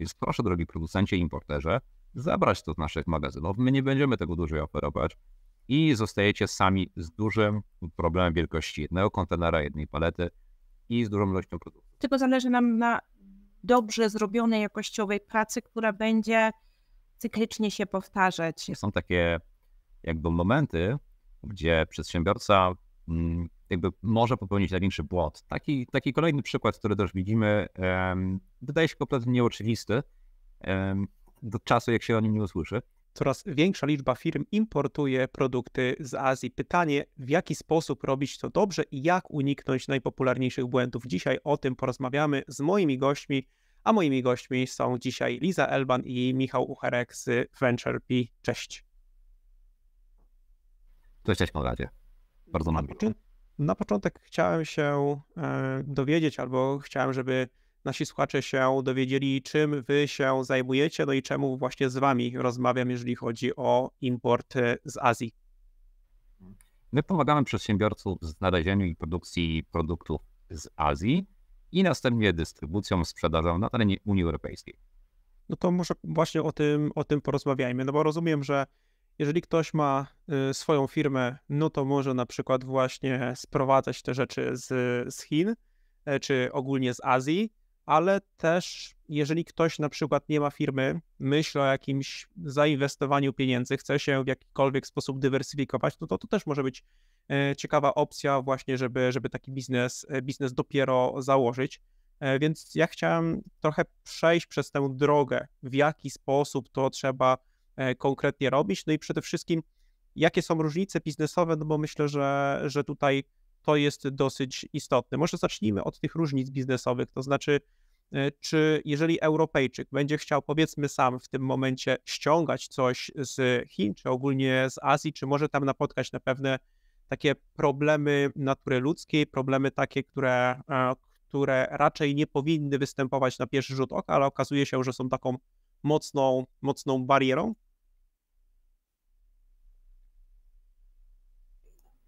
Więc proszę, drogi producencie importerze, zabrać to z naszych magazynów. My nie będziemy tego dłużej oferować i zostajecie sami z dużym problemem wielkości jednego kontenera, jednej palety i z dużą ilością produktów. Tylko zależy nam na dobrze zrobionej jakościowej pracy, która będzie cyklicznie się powtarzać. Są takie jakby momenty, gdzie przedsiębiorca mm, jakby może popełnić największy błąd. Taki, taki kolejny przykład, który też widzimy, wydaje się kompletnie nieoczywisty do czasu, jak się o nim nie usłyszy. Coraz większa liczba firm importuje produkty z Azji. Pytanie, w jaki sposób robić to dobrze i jak uniknąć najpopularniejszych błędów. Dzisiaj o tym porozmawiamy z moimi gośćmi, a moimi gośćmi są dzisiaj Liza Elban i Michał Ucherek z VentureP. Cześć. Cześć, cześć Konradzie. Bardzo nam miło. Na początek chciałem się e, dowiedzieć, albo chciałem, żeby nasi słuchacze się dowiedzieli, czym wy się zajmujecie, no i czemu właśnie z wami rozmawiam, jeżeli chodzi o import e, z Azji. My pomagamy przedsiębiorcom w znalezieniu i produkcji produktów z Azji i następnie dystrybucją, sprzedażą na terenie Unii Europejskiej. No to może właśnie o tym, o tym porozmawiajmy, no bo rozumiem, że jeżeli ktoś ma y, swoją firmę, no to może na przykład właśnie sprowadzać te rzeczy z, z Chin e, czy ogólnie z Azji, ale też jeżeli ktoś na przykład nie ma firmy, myśli o jakimś zainwestowaniu pieniędzy, chce się w jakikolwiek sposób dywersyfikować, no to to też może być e, ciekawa opcja właśnie, żeby, żeby taki biznes, e, biznes dopiero założyć. Więc ja chciałem trochę przejść przez tę drogę, w jaki sposób to trzeba E, konkretnie robić. No i przede wszystkim, jakie są różnice biznesowe, no bo myślę, że, że tutaj to jest dosyć istotne. Może zacznijmy od tych różnic biznesowych, to znaczy, e, czy jeżeli Europejczyk będzie chciał, powiedzmy, sam w tym momencie ściągać coś z Chin, czy ogólnie z Azji, czy może tam napotkać na pewne takie problemy natury ludzkiej, problemy takie, które, e, które raczej nie powinny występować na pierwszy rzut oka, ale okazuje się, że są taką mocną, mocną barierą.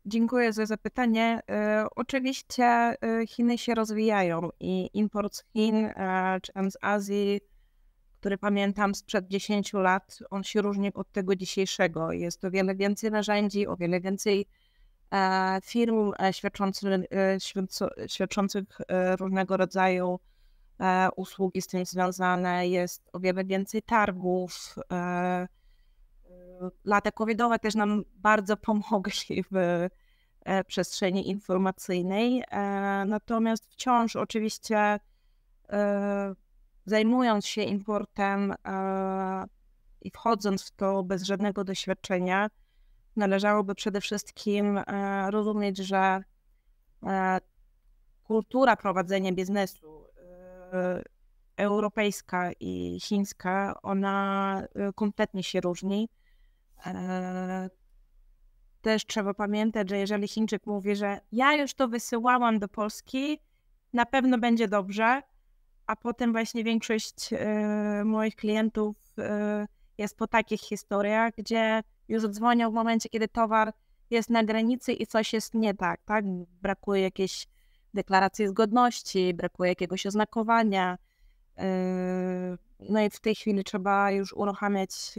Dziękuję za zapytanie. E, oczywiście e, Chiny się rozwijają i import z Chin e, czy tam z Azji, który pamiętam sprzed 10 lat, on się różni od tego dzisiejszego. Jest o wiele więcej narzędzi, o wiele więcej firm świadczących różnego rodzaju usługi z tym związane, jest o wiele więcej targów lata covidowe też nam bardzo pomogli w e, przestrzeni informacyjnej. E, natomiast wciąż oczywiście e, zajmując się importem i wchodząc w to bez żadnego doświadczenia, należałoby przede wszystkim rozumieć, że kultura prowadzenia biznesu europejska i chińska, ona kompletnie się różni. Też trzeba pamiętać, że jeżeli Chińczyk mówi, że ja już to wysyłałam do Polski, na pewno będzie dobrze, a potem właśnie większość e, moich klientów e, jest po takich historiach, gdzie już dzwonią w momencie, kiedy towar jest na granicy i coś jest nie tak, tak? Brakuje jakiejś deklaracji zgodności, brakuje jakiegoś oznakowania. E, no i w tej chwili trzeba już uruchamiać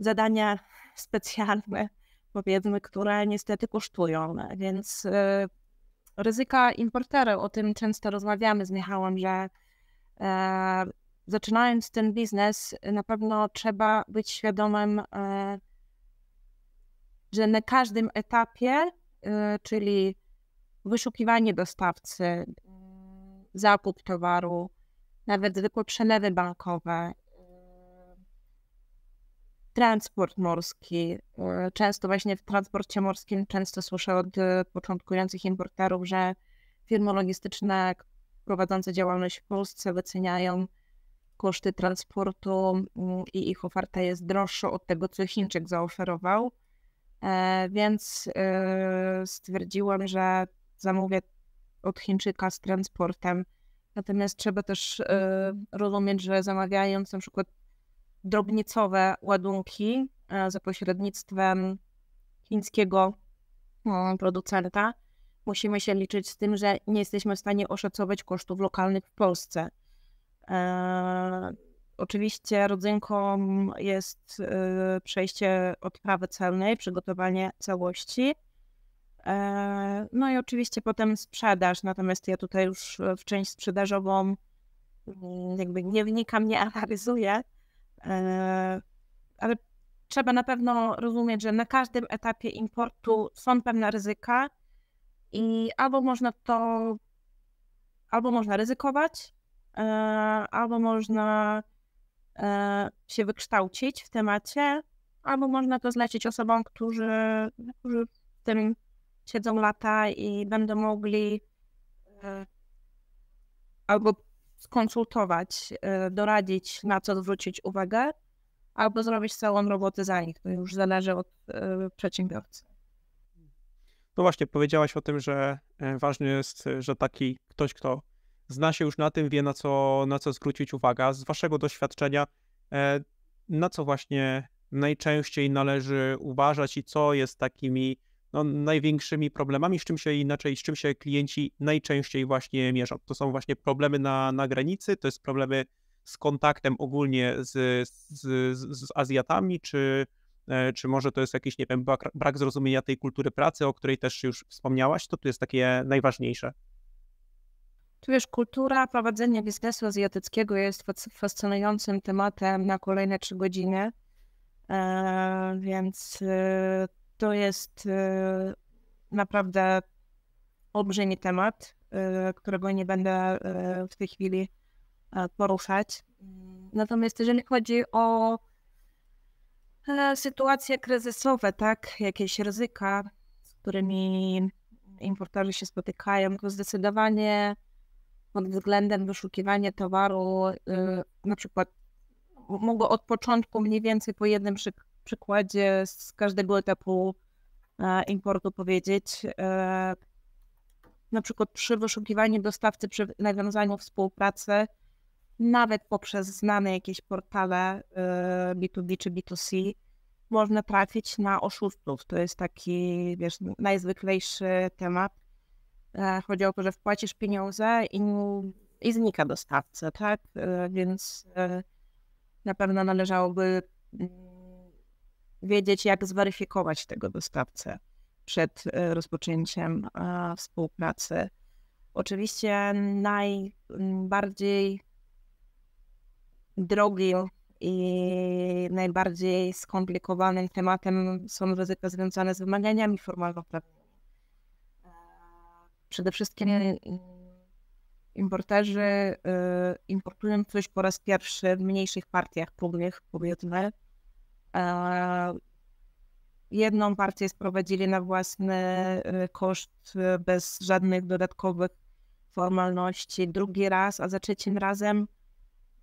zadania specjalne, powiedzmy, które niestety kosztują. No, więc y, ryzyka importera, o tym często rozmawiamy z Michałem, że e, zaczynając ten biznes, na pewno trzeba być świadomym, e, że na każdym etapie, y, czyli wyszukiwanie dostawcy, zakup towaru, nawet zwykłe przelewy bankowe, transport morski. E, często właśnie w transporcie morskim często słyszę od e, początkujących importerów, że firmy logistyczne prowadzące działalność w Polsce wyceniają koszty transportu mm, i ich oferta jest droższa od tego, co Chińczyk zaoferował. E, więc stwierdziłam, że zamówię od Chińczyka z transportem. Natomiast trzeba też rozumieć, że zamawiając na przykład drobnicowe ładunki e, za pośrednictwem chińskiego e, producenta, musimy się liczyć z tym, że nie jesteśmy w stanie oszacować kosztów lokalnych w Polsce. E, oczywiście rodzynką jest przejście odprawy celnej, przygotowanie całości. no i oczywiście potem sprzedaż, natomiast ja tutaj już w część sprzedażową mm, jakby nie wnikam, nie analizuję, E, ale trzeba na pewno rozumieć, że na każdym etapie importu są pewne ryzyka i albo można to, albo można ryzykować, e, albo można e, się wykształcić w temacie, albo można to zlecić osobom, którzy, którzy w tym siedzą lata i będą mogli albo skonsultować, e, doradzić, na co zwrócić uwagę, albo zrobić całą robotę za nich. To już zależy od e, przedsiębiorcy. No właśnie, powiedziałaś o tym, że e, ważne jest, że taki ktoś, kto zna się już na tym, wie na co, na co zwrócić uwagę. Z waszego doświadczenia, na co właśnie najczęściej należy uważać i co jest takimi no, największymi problemami, z czym się inaczej, z czym się klienci najczęściej właśnie mierzą. To są właśnie problemy na, na granicy, to jest problemy z kontaktem ogólnie z, z, z Azjatami, czy, e, czy może to jest jakiś, nie wiem, brak, brak zrozumienia tej kultury pracy, o której też już wspomniałaś, to tu jest takie najważniejsze. Tu wiesz, kultura prowadzenia biznesu azjatyckiego jest fascynującym tematem na kolejne trzy godziny, e, więc y, to jest y, naprawdę olbrzymi temat, y, którego nie będę y, w tej chwili e, poruszać. Natomiast jeżeli chodzi o e, sytuacje kryzysowe, tak, jakieś ryzyka, z którymi importerzy się spotykają, to zdecydowanie pod względem wyszukiwania towaru, na przykład mogę od początku mniej więcej po jednym przykładzie z każdego etapu e, importu powiedzieć. E, na przykład przy wyszukiwaniu dostawcy, przy nawiązaniu współpracy, nawet poprzez znane jakieś portale B2B e, czy B2C, można trafić na oszustów. To jest taki, wiesz, najzwyklejszy temat. Chodzi o to, że wpłacisz pieniądze i, i znika dostawca, tak? Więc na pewno należałoby mm, wiedzieć, jak zweryfikować tego dostawcę przed e, rozpoczęciem e, współpracy. Oczywiście najbardziej drogim i najbardziej skomplikowanym tematem są ryzyka związane z wymaganiami formalno-prawnymi. E, przede wszystkim importerzy importują coś po raz pierwszy w mniejszych partiach próbnych, powiedzmy, E, jedną partię sprowadzili na własny e, koszt, e, bez żadnych dodatkowych formalności. Drugi raz, a za trzecim razem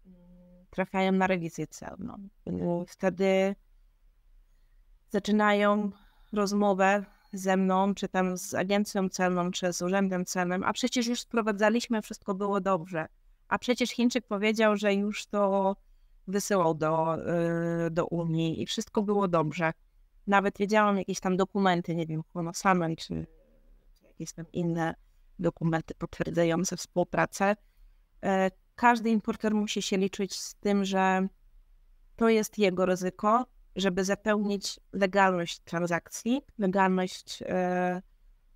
mm, trafiają na rewizję celną. Mhm. Wtedy zaczynają rozmowę ze mną, czy tam z agencją celną, czy z urzędem celnym, a przecież już sprowadzaliśmy, wszystko było dobrze. A przecież Chińczyk powiedział, że już to wysyłał do, y, do Unii i wszystko było dobrze. Nawet wiedziałam jakieś tam dokumenty, nie wiem, Chronosamem czy, czy jakieś tam inne dokumenty potwierdzające współpracę. Y, każdy importer musi się liczyć z tym, że to jest jego ryzyko, żeby zapełnić legalność transakcji, legalność y,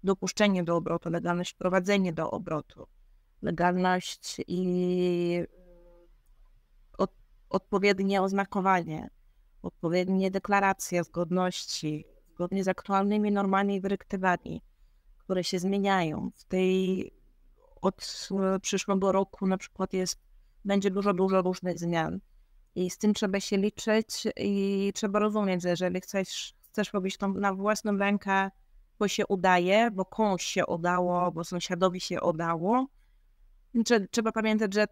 dopuszczenie do obrotu, legalność prowadzenie do obrotu, legalność i odpowiednie oznakowanie, odpowiednie deklaracje zgodności, zgodnie z aktualnymi normami i dyrektywami, które się zmieniają. W tej od e, przyszłego roku na przykład jest, będzie dużo, dużo różnych zmian. I z tym trzeba się liczyć i trzeba rozumieć, że jeżeli chcesz, chcesz robić to na własną rękę, bo się udaje, bo komuś się udało, bo sąsiadowi się udało, trzeba pamiętać, że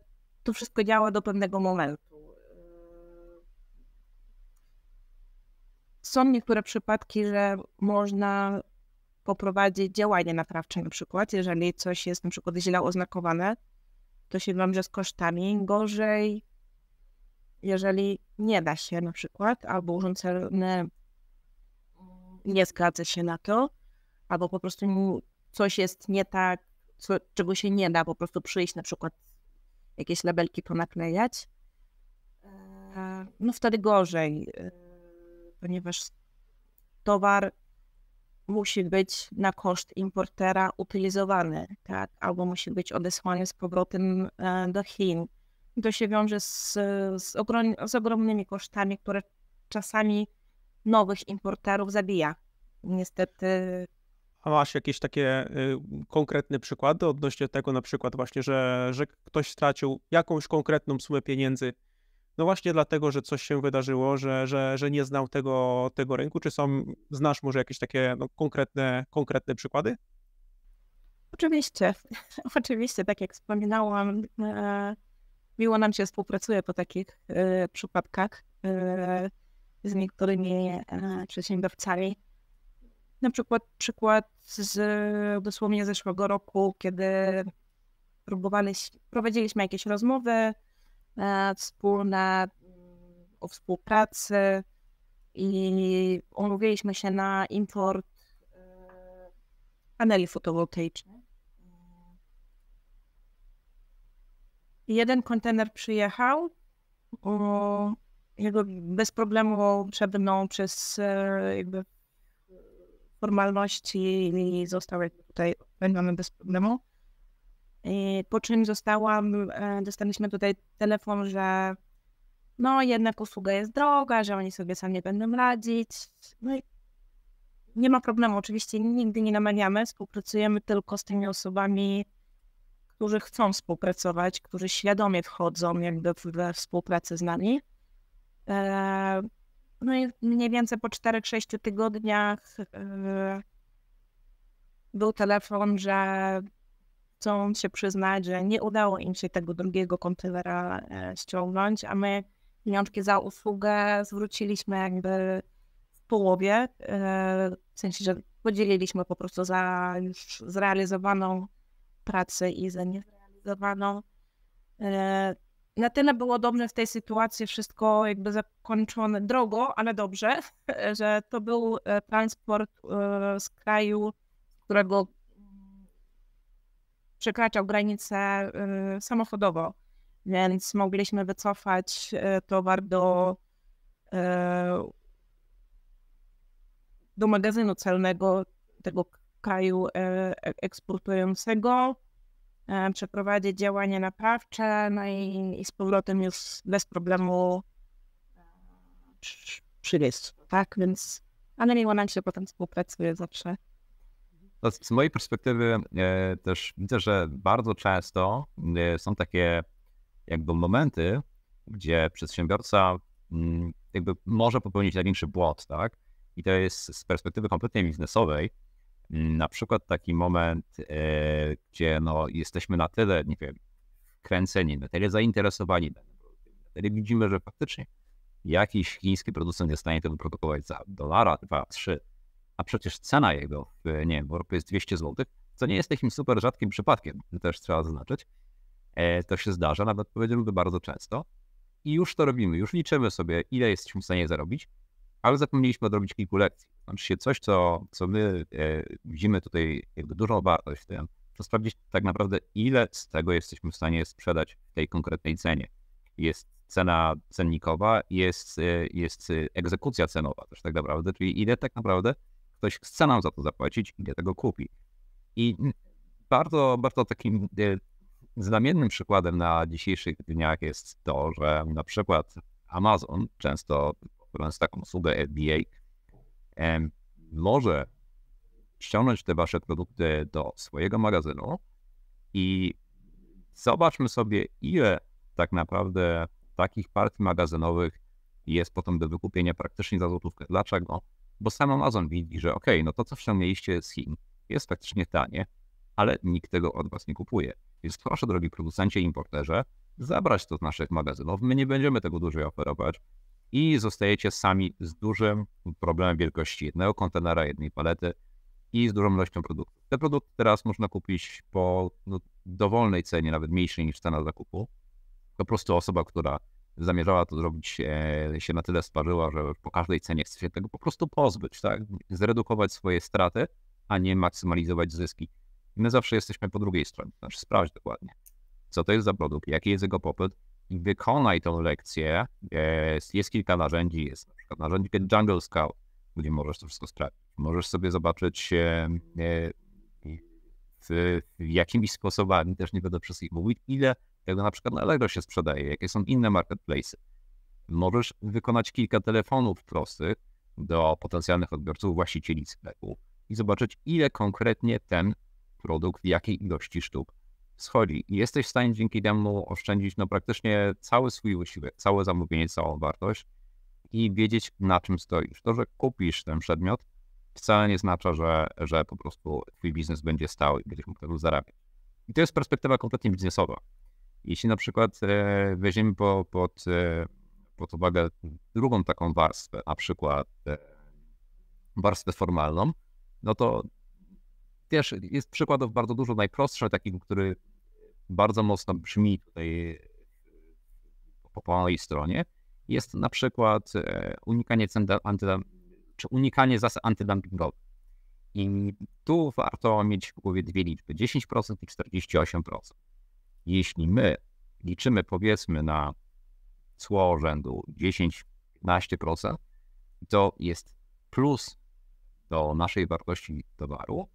to wszystko działa do pewnego momentu. Są niektóre przypadki, że można poprowadzić działanie naprawcze na przykład, jeżeli coś jest na przykład źle oznakowane, to się wiąże z kosztami. Gorzej, jeżeli nie da się na przykład, albo urząd celny nie zgadza się na to, albo po prostu coś jest nie tak, co, czego się nie da po prostu przyjść, na przykład jakieś labelki ponaklejać, e, no wtedy gorzej. E, ponieważ towar musi być na koszt importera utylizowany, tak? albo musi być odesłany z powrotem e, do Chin. To się wiąże z, z, ogrom, z ogromnymi kosztami, które czasami nowych importerów zabija. Niestety. A masz jakieś takie y, konkretne przykłady odnośnie tego, na przykład właśnie, że, że ktoś stracił jakąś konkretną sumę pieniędzy no właśnie dlatego, że coś się wydarzyło, że, że, że nie znał tego, tego rynku. Czy są, znasz może jakieś takie no, konkretne, konkretne przykłady? Oczywiście, oczywiście, tak jak wspominałam, e, miło nam się współpracuje po takich e, przypadkach e, z niektórymi przedsiębiorcami. Na przykład przykład z dosłownie zeszłego roku, kiedy próbowaliśmy, prowadziliśmy jakieś rozmowy, wspólne mm, o współpracy i umówiliśmy się na import e, paneli fotowoltaicznych. Jeden kontener przyjechał, jego bez problemu przebrnął przez e, jakby formalności i został tutaj odpędzony bez problemu. Y, po czym zostałam, e, dostaliśmy tutaj telefon, że no jednak usługa jest droga, że oni sobie sami będą radzić. No i nie ma problemu, oczywiście nigdy nie namawiamy, współpracujemy tylko z tymi osobami, którzy chcą współpracować, którzy świadomie wchodzą jakby we współpracę z nami. E, no i mniej więcej po 4-6 tygodniach e, był telefon, że chcą się przyznać, że nie udało im się tego drugiego kontenera e, ściągnąć, a my pieniążki za usługę zwróciliśmy jakby w połowie, e, w sensie, że podzieliliśmy po prostu za już zrealizowaną pracę i za niezrealizowaną. E, na tyle było dobrze w tej sytuacji, wszystko jakby zakończone drogo, ale dobrze, że to był transport z kraju, którego przekraczał granicę y, samochodowo, więc mogliśmy wycofać y, towar do, y, do magazynu celnego tego kraju e, eksportującego, przeprowadzić działania naprawcze, no i, i z powrotem już bez problemu e, przywieźć, tak? Więc Aneliła nam się potem współpracuje zawsze. No, z mojej perspektywy e, też widzę, że bardzo często e, są takie jakby momenty, gdzie przedsiębiorca mm, jakby może popełnić największy błąd, tak? I to jest z perspektywy kompletnie biznesowej, mm, na przykład taki moment, e, gdzie no, jesteśmy na tyle, nie wiem, kręceni, na tyle zainteresowani danym na tyle widzimy, że faktycznie jakiś chiński producent jest w stanie to wyprodukować za dolara, dwa, trzy, a przecież cena jego w, e, nie wiem, w Europie jest 200 zł, co nie jest takim super rzadkim przypadkiem, też trzeba zaznaczyć. E, to się zdarza, nawet powiedziałbym bardzo często. I już to robimy, już liczymy sobie, ile jesteśmy w stanie zarobić, ale zapomnieliśmy odrobić kilku lekcji. Znaczy się coś, co, co my e, widzimy tutaj jakby dużą wartość w tym, to sprawdzić tak naprawdę, ile z tego jesteśmy w stanie sprzedać w tej konkretnej cenie. Jest cena cennikowa, jest, e, jest e, egzekucja cenowa też tak naprawdę, czyli ile tak naprawdę ktoś chce nam za to zapłacić, gdzie tego kupi. I bardzo, bardzo takim e, znamiennym przykładem na dzisiejszych dniach jest to, że na przykład Amazon, często z taką usługę FBA, e, może ściągnąć te wasze produkty do swojego magazynu i zobaczmy sobie, ile tak naprawdę takich partii magazynowych jest potem do wykupienia praktycznie za złotówkę. Dlaczego? bo sam Amazon widzi, że ok, no to co wciągnęliście z Chin jest faktycznie tanie, ale nikt tego od was nie kupuje. Więc proszę, drogi producencie, importerze, zabrać to z naszych magazynów. My nie będziemy tego dłużej oferować i zostajecie sami z dużym problemem wielkości jednego kontenera, jednej palety i z dużą ilością produktów. Te produkty teraz można kupić po no, dowolnej cenie, nawet mniejszej niż cena zakupu. Po prostu osoba, która zamierzała to zrobić, e, się na tyle sparzyła, że po każdej cenie chce się tego po prostu pozbyć, tak? Zredukować swoje straty, a nie maksymalizować zyski. I my zawsze jesteśmy po drugiej stronie, znaczy sprawdź dokładnie, co to jest za produkt, jaki jest jego popyt i wykonaj tą lekcję. Jest, jest kilka narzędzi, jest na przykład narzędzie Jungle Scout, gdzie możesz to wszystko sprawdzić. Możesz sobie zobaczyć e, e, w, jakimi sposobami, też nie będę wszystkich mówić, ile jak na przykład na Allegro się sprzedaje, jakie są inne marketplace. Możesz wykonać kilka telefonów prostych do potencjalnych odbiorców, właścicieli sklepu i zobaczyć, ile konkretnie ten produkt w jakiej ilości sztuk schodzi. I jesteś w stanie dzięki temu oszczędzić no, praktycznie cały swój wysiłek, całe zamówienie, całą wartość i wiedzieć, na czym stoisz. To, że kupisz ten przedmiot, wcale nie znaczy, że, że po prostu twój biznes będzie stał i będziesz mógł tego zarabiać. I to jest perspektywa kompletnie biznesowa. Jeśli na przykład e, weźmiemy po, pod, e, pod uwagę drugą taką warstwę, na przykład e, warstwę formalną, no to też jest przykładów bardzo dużo. Najprostszy taki, który bardzo mocno brzmi tutaj po, po mojej stronie, jest na przykład unikanie czy unikanie zasad antydumpingowych. I tu warto mieć w głowie dwie liczby, 10% i 48% jeśli my liczymy powiedzmy na cło rzędu 10-15%, to jest plus do naszej wartości towaru,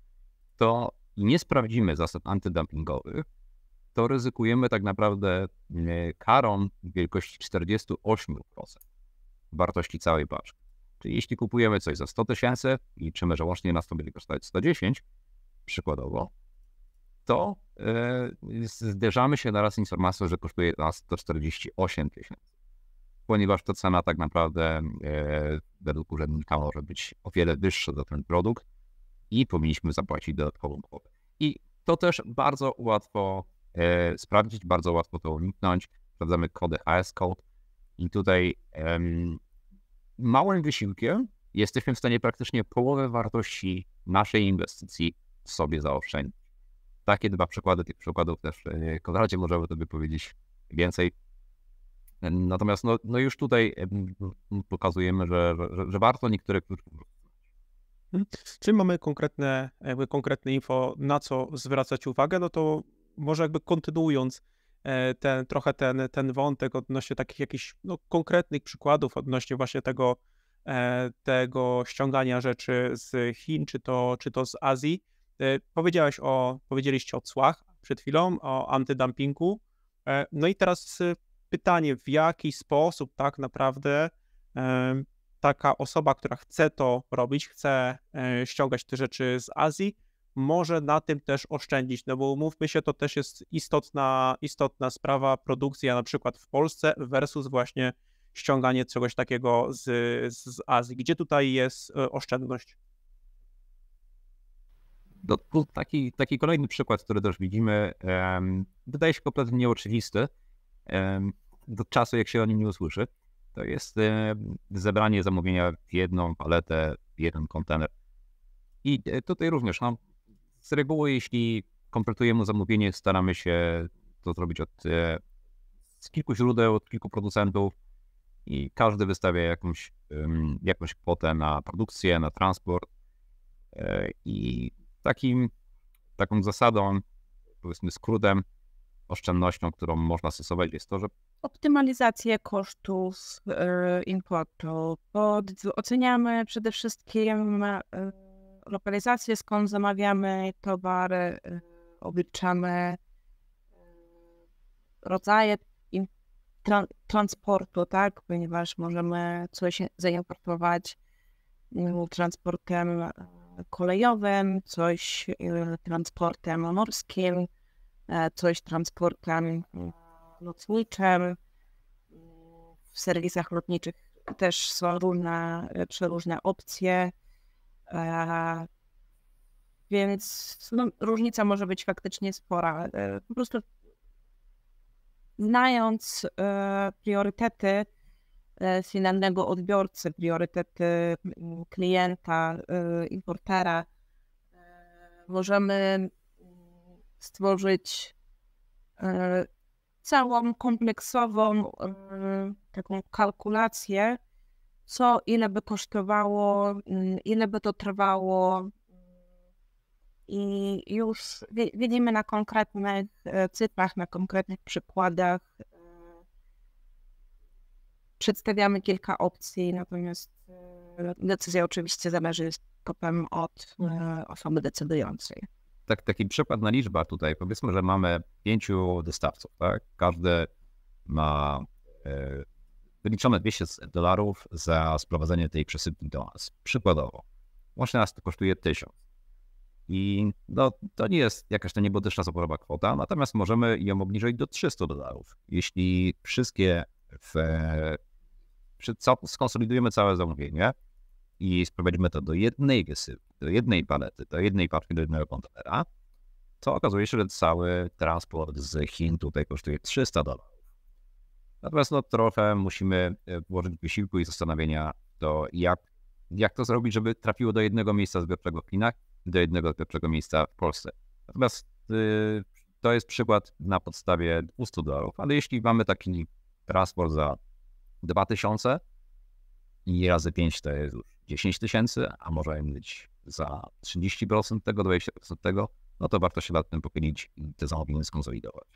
to nie sprawdzimy zasad antydumpingowych, to ryzykujemy tak naprawdę e, karą wielkości 48% wartości całej paczki. Czyli jeśli kupujemy coś za 100 tysięcy i liczymy, że łącznie nas to będzie kosztować 110, przykładowo, to e, zderzamy się naraz z informacją, że kosztuje nas 148 tysięcy, ponieważ to cena tak naprawdę e, według urzędnika może być o wiele wyższa za ten produkt i powinniśmy zapłacić dodatkową kwotę. I to też bardzo łatwo e, sprawdzić, bardzo łatwo to uniknąć. Sprawdzamy kody AS Code i tutaj małym wysiłkiem jesteśmy w stanie praktycznie połowę wartości naszej inwestycji sobie zaoszczędzić takie dwa przykłady, tych przykładów też e, Konradzie możemy sobie powiedzieć więcej. E, natomiast no, no już tutaj e, pokazujemy, że, że, że warto niektóre klucze hmm. mamy konkretne, jakby konkretne info, na co zwracać uwagę, no to może jakby kontynuując ten, trochę ten, ten wątek odnośnie takich jakichś no, konkretnych przykładów odnośnie właśnie tego, tego ściągania rzeczy z Chin, czy to, czy to z Azji, E, powiedziałeś o, powiedzieliście o cłach przed chwilą, o antydumpingu. E, no i teraz e, pytanie, w jaki sposób tak naprawdę taka osoba, która chce to robić, chce ściągać te rzeczy z Azji, może na tym też oszczędzić, no bo mówmy się, to też jest istotna, istotna sprawa produkcja na przykład w Polsce versus właśnie ściąganie czegoś takiego z, z Azji. Gdzie tutaj jest oszczędność? no, tu taki, taki kolejny przykład, który też widzimy, um, wydaje się kompletnie nieoczywisty um, do czasu, jak się o nim nie usłyszy. To jest um, zebranie zamówienia w jedną paletę, w jeden kontener. I e, tutaj również, no, z reguły, jeśli kompletujemy zamówienie, staramy się to zrobić od e, z kilku źródeł, od kilku producentów i każdy wystawia jakąś, um, jakąś kwotę na produkcję, na transport e, i takim, taką zasadą, powiedzmy skrótem, oszczędnością, którą można stosować jest to, że optymalizację kosztów e, importu. Pod, oceniamy przede wszystkim e, lokalizację, skąd zamawiamy towary, e, obliczamy rodzaje tra transportu, tak, ponieważ możemy coś zaimportować transportem kolejowym, coś y, transportem morskim, e, coś transportem e, lotniczym. W serwisach lotniczych też są różne, e, przeróżne opcje. Więc no, różnica może być faktycznie spora. Po prostu znając priorytety, E, finalnego odbiorcy, priorytety e, klienta, e, importera, możemy mm, stworzyć całą kompleksową taką kalkulację, co ile by kosztowało, mm, ile by to trwało. I już widzimy na konkretnych cyfrach, na konkretnych przykładach, Przedstawiamy kilka opcji, natomiast e, decyzja oczywiście zależy kopem od e, mhm. osoby decydującej. Tak, taki przykład na liczba tutaj. Powiedzmy, że mamy pięciu dostawców, tak? Każdy ma e, wyliczone 200 dolarów za sprowadzenie tej przesyłki do nas. Przykładowo. Łącznie nas to kosztuje 1000. I no, to nie jest jakaś to niebotyczna zaporowa kwota, natomiast możemy ją obniżyć do 300 dolarów. Jeśli wszystkie w skonsolidujemy całe zamówienie i sprowadzimy to do jednej wysyłki, do jednej palety, do jednej paczki, do jednego kontenera, to okazuje się, że cały transport z Chin tutaj kosztuje 300 dolarów. Natomiast no, trochę musimy e, włożyć wysiłku i zastanowienia to, jak, jak to zrobić, żeby trafiło do jednego miejsca zbiorczego w Chinach i do jednego zbiorczego miejsca w Polsce. Natomiast y, to jest przykład na podstawie 200 dolarów, ale jeśli mamy taki transport za 2000 i razy 5 to jest już 10 tysięcy, a może mieć za 30% tego, 20% tego, no to warto się nad tym pochylić i te zamówienia skonsolidować.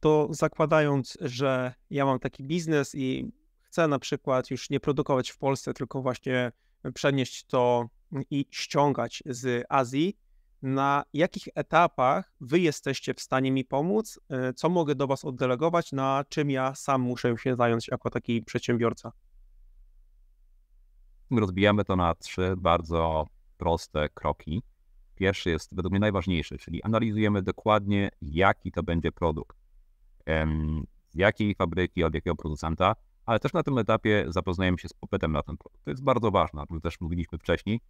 To zakładając, że ja mam taki biznes i chcę na przykład już nie produkować w Polsce, tylko właśnie przenieść to i ściągać z Azji, na jakich etapach wy jesteście w stanie mi pomóc, e, co mogę do was oddelegować, na czym ja sam muszę się zająć jako taki przedsiębiorca. Rozbijamy to na trzy bardzo proste kroki. Pierwszy jest według mnie najważniejszy, czyli analizujemy dokładnie, jaki to będzie produkt, z jakiej fabryki, od jakiego producenta, ale też na tym etapie zapoznajemy się z popytem na ten produkt. To jest bardzo ważne, o tym też mówiliśmy wcześniej,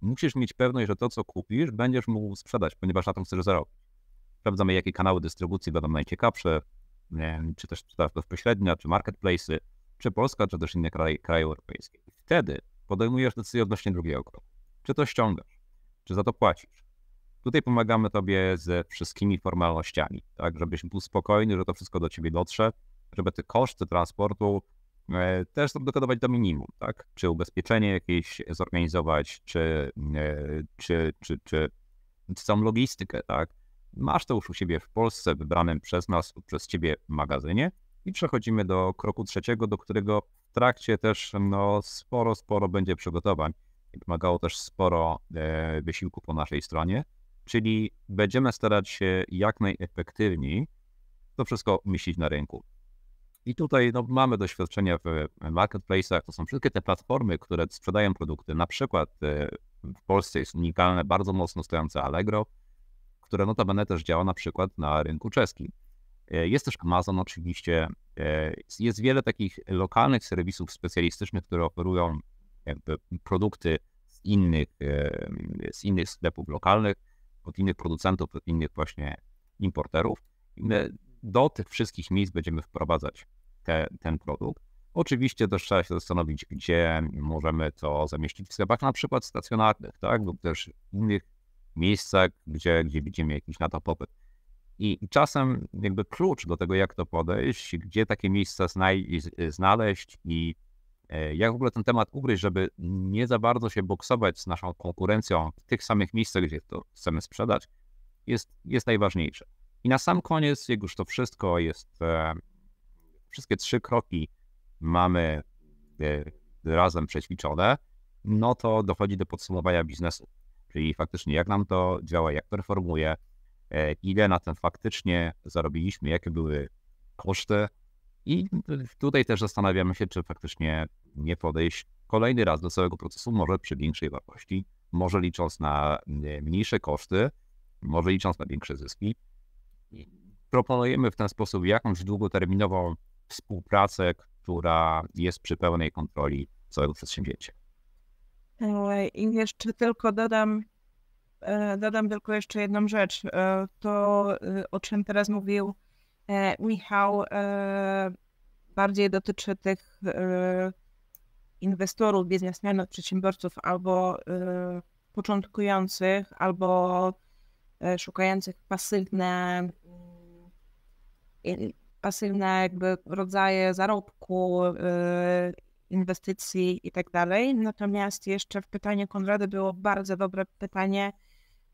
musisz mieć pewność, że to, co kupisz, będziesz mógł sprzedać, ponieważ na tym chcesz zarobić. Sprawdzamy, jakie kanały dystrybucji będą najciekawsze, czy też sprzedaż bezpośrednia, czy marketplace, czy Polska, czy też inne kraje, kraje europejskie. Wtedy podejmujesz decyzję odnośnie drugiego kroku. Czy to ściągasz, czy za to płacisz. Tutaj pomagamy Tobie ze wszystkimi formalnościami, tak, żebyś był spokojny, że to wszystko do Ciebie dotrze, żeby te koszty transportu E, też dokonywać do minimum, tak? Czy ubezpieczenie jakieś zorganizować, czy, e, czy, czy, czy, czy całą logistykę, tak? Masz to już u siebie w Polsce, wybranym przez nas, przez ciebie magazynie i przechodzimy do kroku trzeciego, do którego w trakcie też no, sporo, sporo będzie przygotowań i wymagało też sporo e, wysiłku po naszej stronie, czyli będziemy starać się jak najefektywniej to wszystko umieścić na rynku. I tutaj no, mamy doświadczenie w marketplace'ach. To są wszystkie te platformy, które sprzedają produkty. Na przykład e, w Polsce jest unikalne, bardzo mocno stojące Allegro, które notabene też działa na przykład na rynku czeskim. E, jest też Amazon oczywiście. E, jest wiele takich lokalnych serwisów specjalistycznych, które oferują produkty z innych, z innych sklepów lokalnych, od innych producentów, od innych właśnie importerów do tych wszystkich miejsc będziemy wprowadzać te, ten produkt. Oczywiście też trzeba się zastanowić, gdzie możemy to zamieścić w sklepach na przykład stacjonarnych, tak, lub też innych miejscach, gdzie, gdzie widzimy jakiś na to popyt. I czasem jakby klucz do tego, jak to podejść, gdzie takie miejsca znaleźć i e, jak w ogóle ten temat ugryźć, żeby nie za bardzo się boksować z naszą konkurencją w tych samych miejscach, gdzie to chcemy sprzedać, jest, jest najważniejsze. I na sam koniec, jak już to wszystko jest, e, wszystkie trzy kroki mamy e, razem przećwiczone, no to dochodzi do podsumowania biznesu. Czyli faktycznie jak nam to działa, jak performuje, e, ile na tym faktycznie zarobiliśmy, jakie były koszty. I tutaj też zastanawiamy się, czy faktycznie nie podejść kolejny raz do całego procesu, może przy większej wartości, może licząc na mniejsze koszty, może licząc na większe zyski, proponujemy w ten sposób jakąś długoterminową współpracę, która jest przy pełnej kontroli całego przedsięwzięcia. E, I jeszcze tylko dodam, e, dodam tylko jeszcze jedną rzecz. E, to, o czym teraz mówił Michał, bardziej dotyczy tych inwestorów, biznesmenów, przedsiębiorców albo początkujących, albo E, szukających pasywne, e, pasywne jakby rodzaje zarobku, e, inwestycji i tak dalej. Natomiast jeszcze w pytanie Konrady było bardzo dobre pytanie,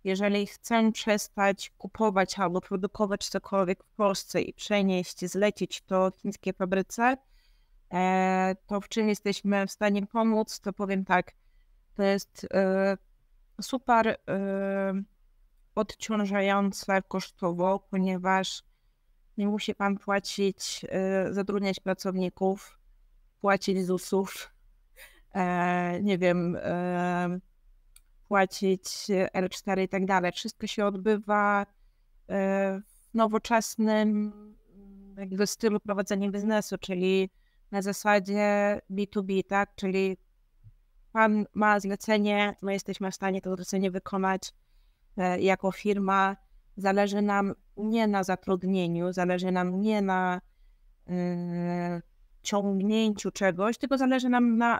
jeżeli chcę przestać kupować albo produkować cokolwiek w Polsce i przenieść, zlecić to chińskiej fabryce, to w czym jesteśmy w stanie pomóc, to powiem tak, to jest super odciążające kosztowo, ponieważ nie musi Pan płacić, e, zatrudniać pracowników, płacić ZUS-ów, e, nie wiem, e, płacić L4 i tak dalej. Wszystko się odbywa w nowoczesnym jakby stylu prowadzenia biznesu, czyli na zasadzie B2B, tak? Czyli Pan ma zlecenie, my jesteśmy w stanie to zlecenie wykonać E, jako firma zależy nam nie na zatrudnieniu, zależy nam nie na e, ciągnięciu czegoś, tylko zależy nam na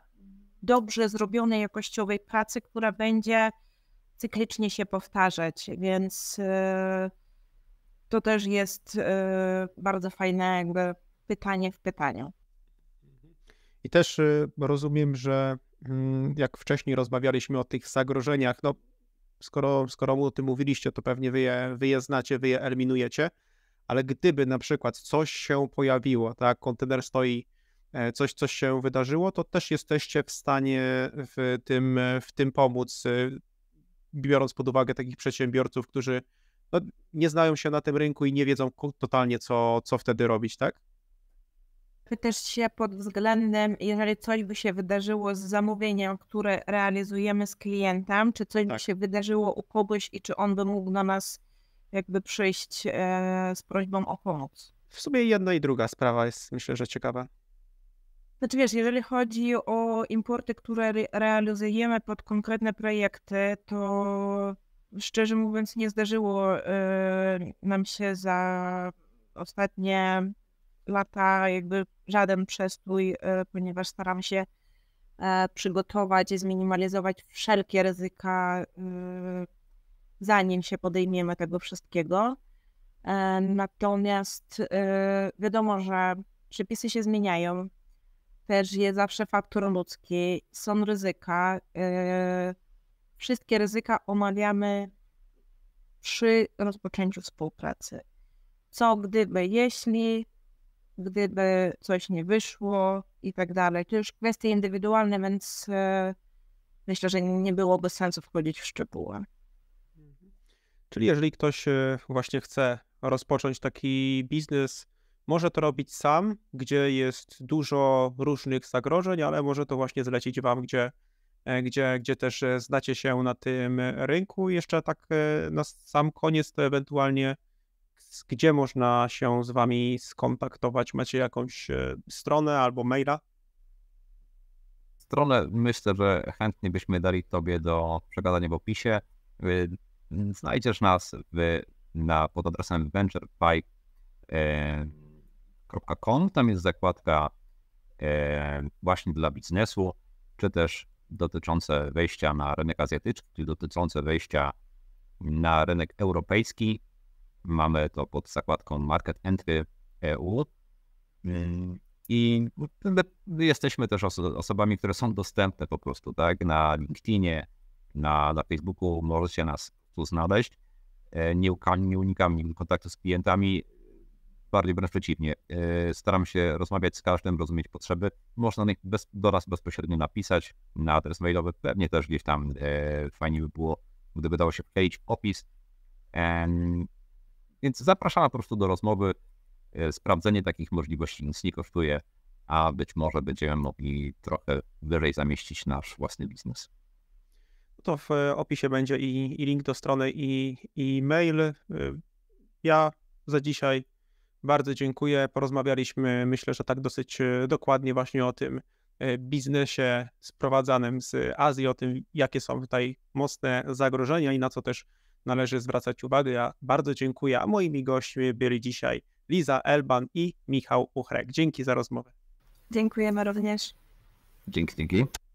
dobrze zrobionej jakościowej pracy, która będzie cyklicznie się powtarzać, więc e, to też jest bardzo fajne jakby pytanie w pytaniu. I też rozumiem, że mm, jak wcześniej rozmawialiśmy o tych zagrożeniach, no skoro, skoro mu o tym mówiliście, to pewnie wy je, wy je znacie, wy je eliminujecie, ale gdyby na przykład coś się pojawiło, tak, kontener stoi, e, coś, coś się wydarzyło, to też jesteście w stanie w tym, w tym pomóc, e, biorąc pod uwagę takich przedsiębiorców, którzy no, nie znają się na tym rynku i nie wiedzą totalnie, co, co wtedy robić, tak? czy też się pod względem, jeżeli coś by się wydarzyło z zamówieniem, które realizujemy z klientem, czy coś tak. by się wydarzyło u kogoś i czy on by mógł do nas jakby przyjść e, z prośbą o pomoc. W sumie jedna i druga sprawa jest myślę, że ciekawa. Znaczy wiesz, jeżeli chodzi o importy, które realizujemy pod konkretne projekty, to szczerze mówiąc nie zdarzyło e, nam się za ostatnie lata jakby żaden przestój, y, ponieważ staram się e, przygotować i zminimalizować wszelkie ryzyka, y, zanim się podejmiemy tego wszystkiego. E, mhm. Natomiast y, wiadomo, że przepisy się zmieniają. Też jest zawsze faktor ludzki, są ryzyka. Wszystkie ryzyka omawiamy przy rozpoczęciu współpracy. Co gdyby, jeśli gdyby coś nie wyszło i tak dalej. To już kwestie indywidualne, więc e, myślę, że nie byłoby sensu wchodzić w szczegóły. Mhm. Czyli jeżeli ktoś e, właśnie chce rozpocząć taki biznes, może to robić sam, gdzie jest dużo różnych zagrożeń, ale może to właśnie zlecić Wam, gdzie, e, gdzie, gdzie też znacie się na tym rynku. Jeszcze tak na sam koniec to ewentualnie gdzie można się z Wami skontaktować? Macie jakąś e, stronę albo maila? Stronę myślę, że chętnie byśmy dali Tobie do przekazania w opisie. Znajdziesz nas w, na, pod adresem venturebike.com. E, Tam jest zakładka e, właśnie dla biznesu, czy też dotyczące wejścia na rynek azjatycki, dotyczące wejścia na rynek europejski. Mamy to pod zakładką Market Entry EU. Mm, I jesteśmy też oso osobami, które są dostępne po prostu, tak? Na LinkedInie, na, na Facebooku możecie nas tu znaleźć. E, nie, nie unikam kontaktu z klientami, bardziej wręcz przeciwnie. E, staram się rozmawiać z każdym, rozumieć potrzeby. Można bez, do nas bezpośrednio napisać na adres mailowy. Pewnie też gdzieś tam e, fajnie by było, gdyby dało się wkleić opis. And więc zapraszamy po prostu do rozmowy. E, sprawdzenie takich możliwości nic nie kosztuje, a być może będziemy mogli trochę wyżej zamieścić nasz własny biznes. To w e, opisie będzie i, i link do strony, i, i mail. E, ja za dzisiaj bardzo dziękuję. Porozmawialiśmy, myślę, że tak dosyć dokładnie właśnie o tym biznesie sprowadzanym z Azji, o tym, jakie są tutaj mocne zagrożenia i na co też należy zwracać uwagę. Ja bardzo dziękuję, a moimi gośćmi byli dzisiaj Liza Elban i Michał Uchrek. Dzięki za rozmowę. Dziękujemy również. Dzięki, dzięki.